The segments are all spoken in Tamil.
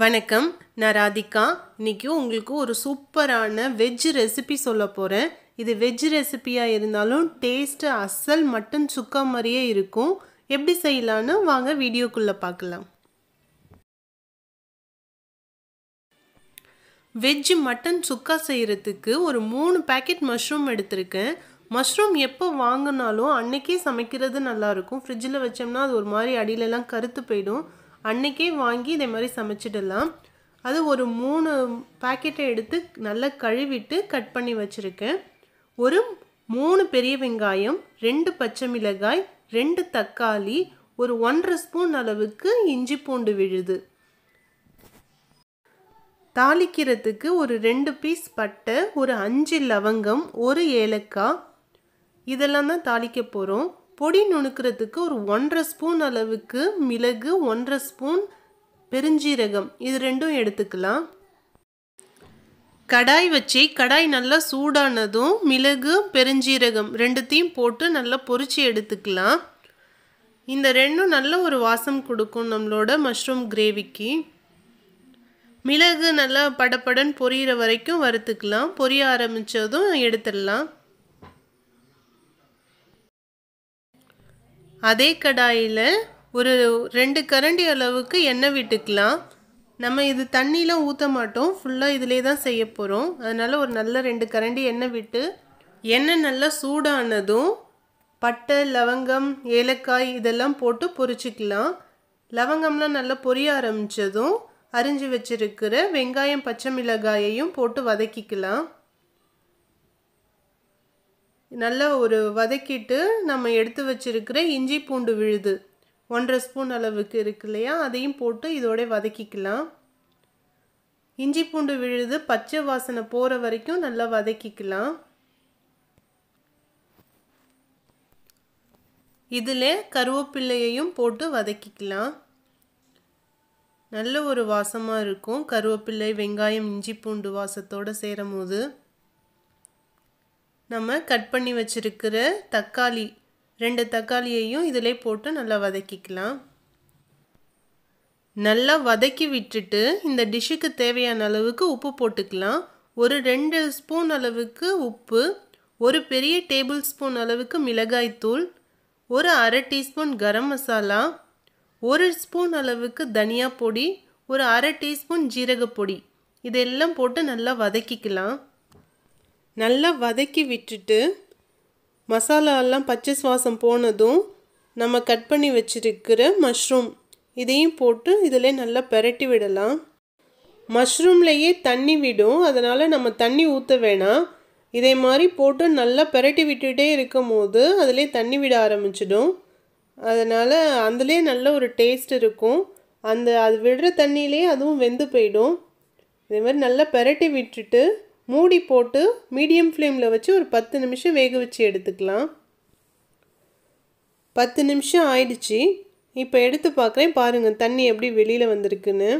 வணக்கம் நான் ராதிகா இன்றைக்கி உங்களுக்கு ஒரு சூப்பரான வெஜ் ரெசிபி சொல்ல போகிறேன் இது வெஜ் ரெசிபியாக இருந்தாலும் டேஸ்ட்டு அசல் மட்டன் சுக்கா மாதிரியே இருக்கும் எப்படி செய்யலான்னு வாங்க வீடியோக்குள்ளே பார்க்கலாம் வெஜ் மட்டன் சுக்கா செய்கிறதுக்கு ஒரு மூணு பேக்கெட் மஷ்ரூம் எடுத்திருக்கேன் மஷ்ரூம் எப்போ வாங்கினாலும் அன்னைக்கே சமைக்கிறது நல்லாயிருக்கும் ஃப்ரிட்ஜில் வச்சோம்னா அது ஒரு மாதிரி அடியிலலாம் கருத்து போயிடும் அன்றைக்கே வாங்கி இதே மாதிரி சமைச்சிடலாம் அது ஒரு மூணு பாக்கெட்டை எடுத்து நல்லா கழுவிட்டு கட் பண்ணி வச்சுருக்கேன் ஒரு மூணு பெரிய வெங்காயம் ரெண்டு பச்சை மிளகாய் ரெண்டு தக்காளி ஒரு ஒன்றரை ஸ்பூன் அளவுக்கு இஞ்சி பூண்டு விழுது தாளிக்கிறதுக்கு ஒரு ரெண்டு பீஸ் பட்டை ஒரு அஞ்சு லவங்கம் ஒரு ஏலக்காய் இதெல்லாம் தான் தாளிக்க போகிறோம் பொடி நுணுக்கிறதுக்கு ஒரு ஒன்றரை ஸ்பூன் அளவுக்கு மிளகு ஒன்றரை ஸ்பூன் பெருஞ்சீரகம் இது ரெண்டும் எடுத்துக்கலாம் கடாய் வச்சு கடாய் நல்லா சூடானதும் மிளகு பெருஞ்சீரகம் ரெண்டுத்தையும் போட்டு நல்லா பொறிச்சு எடுத்துக்கலாம் இந்த ரெண்டும் நல்ல ஒரு வாசம் கொடுக்கும் நம்மளோட மஷ்ரூம் கிரேவிக்கு மிளகு நல்லா படப்படன் பொரியிற வரைக்கும் வறுத்துக்கலாம் பொரிய ஆரம்பித்ததும் எடுத்துடலாம் அதே கடாயில் ஒரு ரெண்டு கரண்டி அளவுக்கு எண்ணெய் விட்டுக்கலாம் நம்ம இது தண்ணியெலாம் ஊற்ற மாட்டோம் ஃபுல்லாக இதிலே தான் செய்ய போகிறோம் அதனால் ஒரு நல்ல ரெண்டு கரண்டி எண்ணெய் விட்டு எண்ணெய் நல்லா சூடானதும் பட்டை லவங்கம் ஏலக்காய் இதெல்லாம் போட்டு பொரிச்சிக்கலாம் லவங்கம்லாம் நல்லா பொரிய ஆரம்பித்ததும் அரிஞ்சு வச்சுருக்கிற வெங்காயம் பச்சை மிளகாயையும் போட்டு வதக்கிக்கலாம் நல்லா ஒரு வதக்கிட்டு நம்ம எடுத்து வச்சுருக்கிற இஞ்சி பூண்டு விழுது ஒன்றரை ஸ்பூன் அளவுக்கு இருக்கு இல்லையா அதையும் போட்டு இதோட வதக்கிக்கலாம் இஞ்சி பூண்டு விழுது பச்சை வாசனை போகிற வரைக்கும் நல்லா வதக்கிக்கலாம் இதில் கருவேப்பிள்ளையையும் போட்டு வதக்கிக்கலாம் நல்ல ஒரு வாசமாக இருக்கும் கருவேப்பிள்ளை வெங்காயம் இஞ்சி பூண்டு வாசத்தோடு சேரும் போது நம்ம கட் பண்ணி வச்சுருக்கிற தக்காளி ரெண்டு தக்காளியையும் இதில் போட்டு நல்லா வதக்கிக்கலாம் நல்லா வதக்கி விட்டுட்டு இந்த டிஷ்ஷுக்கு தேவையான அளவுக்கு உப்பு போட்டுக்கலாம் ஒரு ரெண்டு ஸ்பூன் அளவுக்கு உப்பு ஒரு பெரிய டேபிள் ஸ்பூன் அளவுக்கு மிளகாய்த்தூள் ஒரு அரை டீஸ்பூன் கரம் மசாலா ஒரு ஸ்பூன் அளவுக்கு தனியா பொடி ஒரு அரை டீஸ்பூன் ஜீரகப்பொடி இதெல்லாம் போட்டு நல்லா வதக்கிக்கலாம் நல்லா வதக்கி விட்டுட்டு மசாலாலாம் பச்சை சுவாசம் போனதும் நம்ம கட் பண்ணி வச்சுருக்கிற மஷ்ரூம் இதையும் போட்டு இதில் நல்லா பெரட்டி விடலாம் மஷ்ரூம்லேயே தண்ணி விடும் அதனால் நம்ம தண்ணி ஊற்ற வேணாம் இதே மாதிரி போட்டு நல்லா பெரட்டி விட்டுகிட்டே இருக்கும் போது அதிலே தண்ணி விட ஆரம்பிச்சிடும் அதனால் அதிலே நல்ல ஒரு டேஸ்ட் இருக்கும் அந்த அது விடுற தண்ணியிலே அதுவும் வெந்து போயிடும் இதே மாதிரி நல்லா பெரட்டி விட்டுட்டு மூடி போட்டு மீடியம் ஃப்ளேமில் வச்சு ஒரு பத்து நிமிஷம் வேக வச்சு எடுத்துக்கலாம் பத்து நிமிஷம் ஆயிடுச்சு இப்போ எடுத்து பார்க்குறேன் பாருங்கள் தண்ணி எப்படி வெளியில் வந்திருக்குன்னு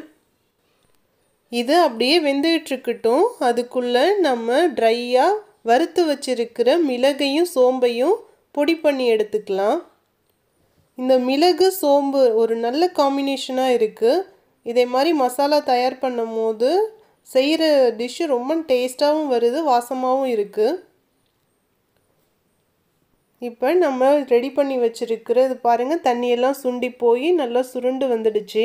இது அப்படியே வெந்துகிட்ருக்கட்டும் அதுக்குள்ளே நம்ம ட்ரையாக வறுத்து வச்சுருக்கிற மிளகையும் சோம்பையும் பொடி பண்ணி எடுத்துக்கலாம் இந்த மிளகு சோம்பு ஒரு நல்ல காம்பினேஷனாக இருக்குது இதே மாதிரி மசாலா தயார் பண்ணும் போது செய்கிற டிஷ்ஷு ரொம்ப டேஸ்ட்டாகவும் வருது வாசமாகவும் இருக்குது இப்போ நம்ம ரெடி பண்ணி வச்சுருக்கிறது பாருங்கள் தண்ணியெல்லாம் சுண்டி போய் நல்லா சுருண்டு வந்துடுச்சு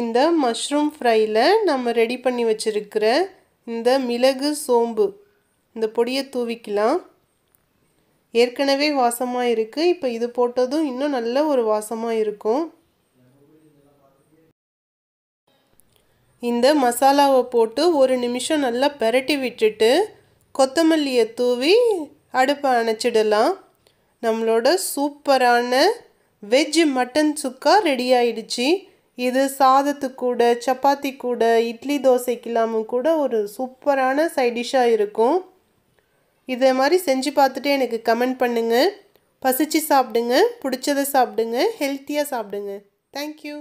இந்த மஷ்ரூம் ஃப்ரையில் நம்ம ரெடி பண்ணி வச்சுருக்கிற இந்த மிளகு சோம்பு இந்த பொடியை தூவிக்கலாம் ஏற்கனவே வாசமாக இருக்குது இப்போ இது போட்டதும் இன்னும் நல்ல ஒரு வாசமாக இருக்கும் இந்த மசாலாவை போட்டு ஒரு நிமிஷம் நல்லா பெரட்டி விட்டுட்டு கொத்தமல்லியை தூவி அடுப்பை அணைச்சிடலாம் நம்மளோட சூப்பரான வெஜ் மட்டன் சுக்கா ரெடி ஆயிடுச்சு இது சாதத்து கூட சப்பாத்தி கூட இட்லி தோசைக்கெல்லாமும் கூட ஒரு சூப்பரான சைடிஷ்ஷாக இருக்கும் இதே மாதிரி செஞ்சு பார்த்துட்டு எனக்கு கமெண்ட் பண்ணுங்கள் பசிச்சு சாப்பிடுங்க பிடிச்சதை சாப்பிடுங்க ஹெல்த்தியாக சாப்பிடுங்க தேங்க்யூ